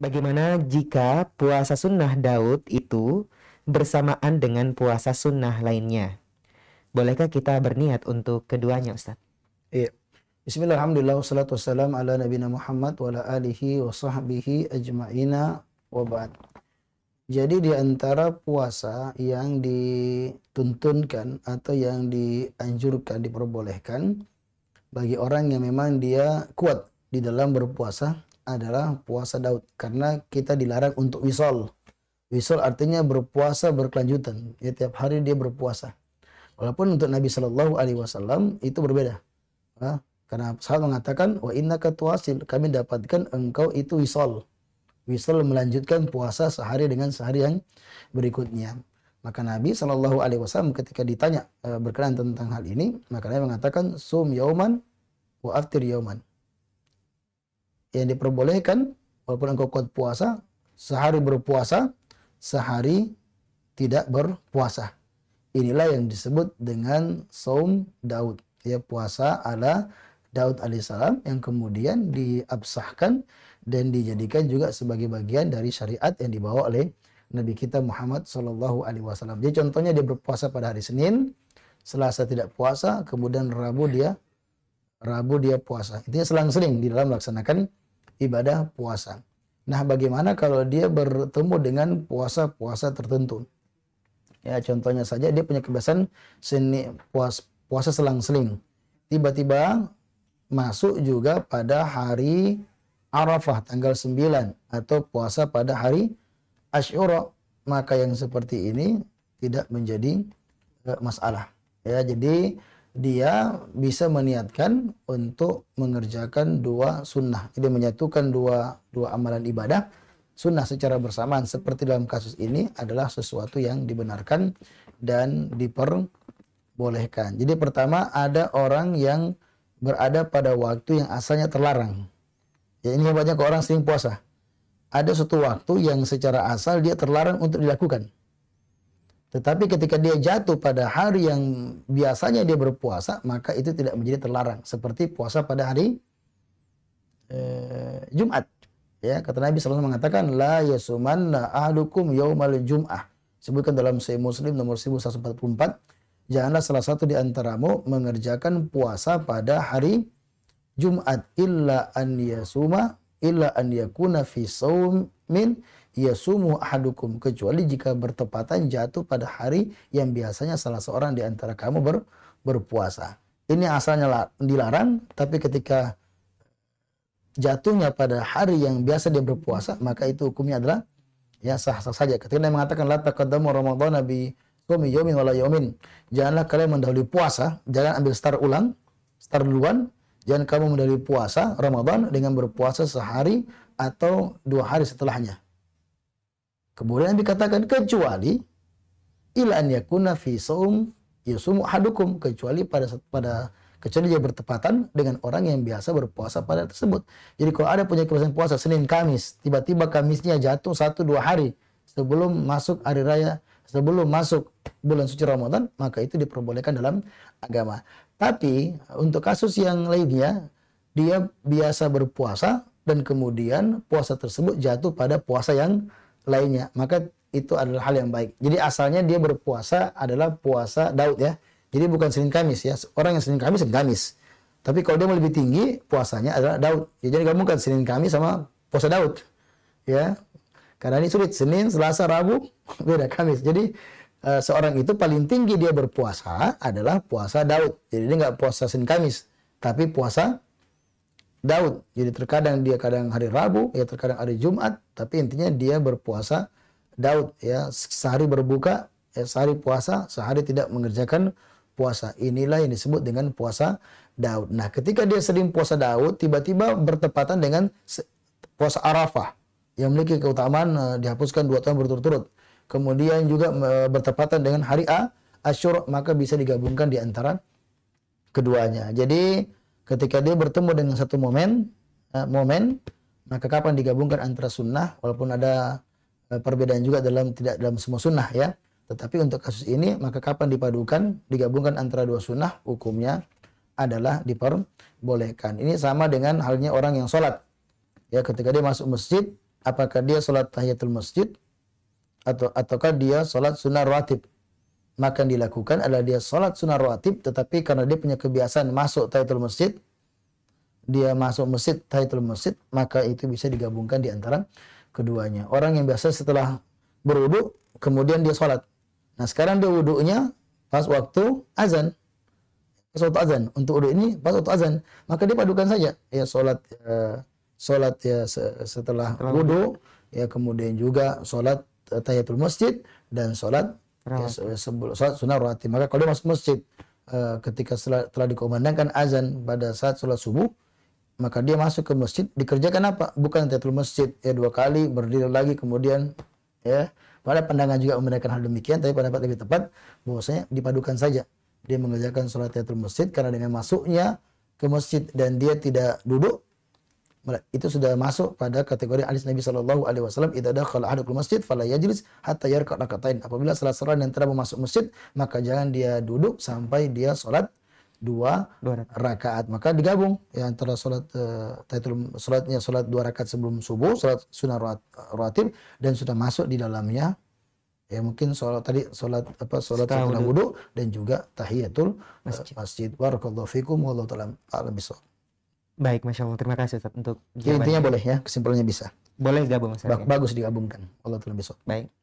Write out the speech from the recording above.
Bagaimana jika puasa sunnah Daud itu bersamaan dengan puasa sunnah lainnya? Bolehkah kita berniat untuk keduanya Ustaz? Iya. Bismillahirrahmanirrahim. wassalam ala nabina Muhammad wa ala alihi wa sahbihi ajma'ina wa ba'd. Jadi di antara puasa yang dituntunkan atau yang dianjurkan, diperbolehkan bagi orang yang memang dia kuat di dalam berpuasa adalah puasa Daud karena kita dilarang untuk wisol. Wisol artinya berpuasa berkelanjutan, ya tiap hari dia berpuasa. Walaupun untuk Nabi Shallallahu Alaihi Wasallam itu berbeda, nah, karena sahabat mengatakan wa inna katuasil kami dapatkan engkau itu wisol. Wisol melanjutkan puasa sehari dengan sehari yang berikutnya. Maka Nabi Shallallahu Alaihi Wasallam ketika ditanya eh, berkenaan tentang hal ini, maka Nabi mengatakan sum yauman wa aftir yauman yang diperbolehkan walaupun engkau kuat puasa sehari berpuasa sehari tidak berpuasa inilah yang disebut dengan saum Daud ya puasa ala Daud alaihissalam yang kemudian diabsahkan dan dijadikan juga sebagai bagian dari syariat yang dibawa oleh Nabi kita Muhammad Shallallahu Alaihi Wasallam. Jadi contohnya dia berpuasa pada hari Senin, Selasa tidak puasa, kemudian Rabu dia Rabu dia puasa. Intinya selang-seling di dalam melaksanakan ibadah puasa. Nah, bagaimana kalau dia bertemu dengan puasa-puasa tertentu? Ya, contohnya saja dia punya kebiasaan seni puas, puasa selang-seling. Tiba-tiba masuk juga pada hari Arafah tanggal 9 atau puasa pada hari Ashura maka yang seperti ini tidak menjadi eh, masalah. Ya, jadi dia bisa meniatkan untuk mengerjakan dua sunnah. Jadi menyatukan dua dua amalan ibadah sunnah secara bersamaan seperti dalam kasus ini adalah sesuatu yang dibenarkan dan diperbolehkan. Jadi pertama ada orang yang berada pada waktu yang asalnya terlarang. Ya ini banyak orang sering puasa. Ada suatu waktu yang secara asal dia terlarang untuk dilakukan. Tetapi ketika dia jatuh pada hari yang biasanya dia berpuasa, maka itu tidak menjadi terlarang. Seperti puasa pada hari eh, Jumat. Ya, kata Nabi SAW mengatakan, La yasumanna ahlukum yawmal jum'ah. Sebutkan dalam Sahih Muslim nomor 1144, janganlah salah satu di antaramu mengerjakan puasa pada hari Jumat illa an yasuma illa an yakuna fi sawmin. Ia sumuh ahadukum kecuali jika bertepatan jatuh pada hari yang biasanya salah seorang di antara kamu ber, berpuasa. Ini asalnya dilarang, tapi ketika jatuhnya pada hari yang biasa dia berpuasa, maka itu hukumnya adalah ya sah-sah saja. Ketika dia mengatakan la taqaddamu Ramadan nabi qumi yomin wala yomin, Janganlah kalian mendahului puasa, jangan ambil start ulang, start duluan, jangan kamu mendahului puasa Ramadan dengan berpuasa sehari atau dua hari setelahnya. Kemudian dikatakan kecuali ila an yakuna fi saum yusumu hadukum kecuali pada pada kecuali dia bertepatan dengan orang yang biasa berpuasa pada tersebut. Jadi kalau ada punya kebiasaan puasa Senin Kamis, tiba-tiba Kamisnya jatuh satu dua hari sebelum masuk hari raya, sebelum masuk bulan suci Ramadan, maka itu diperbolehkan dalam agama. Tapi untuk kasus yang lainnya, dia biasa berpuasa dan kemudian puasa tersebut jatuh pada puasa yang lainnya, maka itu adalah hal yang baik. Jadi asalnya dia berpuasa adalah puasa Daud ya. Jadi bukan Senin Kamis ya. Orang yang Senin Kamis Senin Kamis. Tapi kalau dia mau lebih tinggi puasanya adalah Daud. Ya, jadi kan Senin Kamis sama puasa Daud. Ya. Karena ini sulit Senin, Selasa, Rabu beda Kamis. Jadi eh, seorang itu paling tinggi dia berpuasa adalah puasa Daud. Jadi dia nggak puasa Senin Kamis, tapi puasa Daud. Jadi terkadang dia kadang hari Rabu, ya terkadang hari Jumat, tapi intinya dia berpuasa Daud ya sehari berbuka, ya, sehari puasa, sehari tidak mengerjakan puasa. Inilah yang disebut dengan puasa Daud. Nah, ketika dia sering puasa Daud, tiba-tiba bertepatan dengan puasa Arafah yang memiliki keutamaan uh, dihapuskan dua tahun berturut-turut. Kemudian juga uh, bertepatan dengan hari A Asyur maka bisa digabungkan di antara keduanya. Jadi ketika dia bertemu dengan satu momen uh, momen maka kapan digabungkan antara sunnah walaupun ada eh, perbedaan juga dalam tidak dalam semua sunnah ya tetapi untuk kasus ini maka kapan dipadukan digabungkan antara dua sunnah hukumnya adalah diperbolehkan ini sama dengan halnya orang yang sholat ya ketika dia masuk masjid apakah dia sholat tahiyatul masjid atau ataukah dia sholat sunnah rawatib maka yang dilakukan adalah dia sholat sunnah rawatib tetapi karena dia punya kebiasaan masuk tahiyatul masjid dia masuk masjid tahiyatul masjid maka itu bisa digabungkan di antara keduanya orang yang biasa setelah berwudu kemudian dia sholat nah sekarang dia wudunya pas waktu azan pas waktu azan untuk wudu ini pas waktu azan maka dia padukan saja ya sholat ya, sholat ya setelah wudu ya kemudian juga sholat eh, tahiyatul masjid dan sholat ya, sebelum sholat sunnah rawatib. Maka kalau dia masuk masjid eh, ketika setelah, telah dikumandangkan azan pada saat sholat subuh, maka dia masuk ke masjid dikerjakan apa? Bukan tahiyatul masjid ya dua kali berdiri lagi kemudian ya pada pandangan juga membenarkan hal demikian, tapi pendapat lebih tepat bahwasanya dipadukan saja. Dia mengerjakan sholat tahiyatul masjid karena dengan masuknya ke masjid dan dia tidak duduk itu sudah masuk pada kategori hadis Nabi Shallallahu Alaihi Wasallam kalau ada ahadukum masjid fala yajlis hatta yarka rakatain apabila salah seorang yang telah masuk masjid maka jangan dia duduk sampai dia sholat dua, rakaat. Maka digabung ya antara sholat uh, sholatnya sholat dua rakaat sebelum subuh, sholat sunnah rawatib dan sudah masuk di dalamnya ya mungkin sholat tadi sholat apa sholat setelah wudhu dan juga tahiyatul eh, masjid. Uh, masjid. Barakallahu fikum Baik, Masya Allah. Terima kasih Ustaz untuk Jadi intinya boleh ya, kesimpulannya bisa. Boleh gabung Ustaz. Ba ya? Bagus digabungkan. Allah terlebih besok. Baik.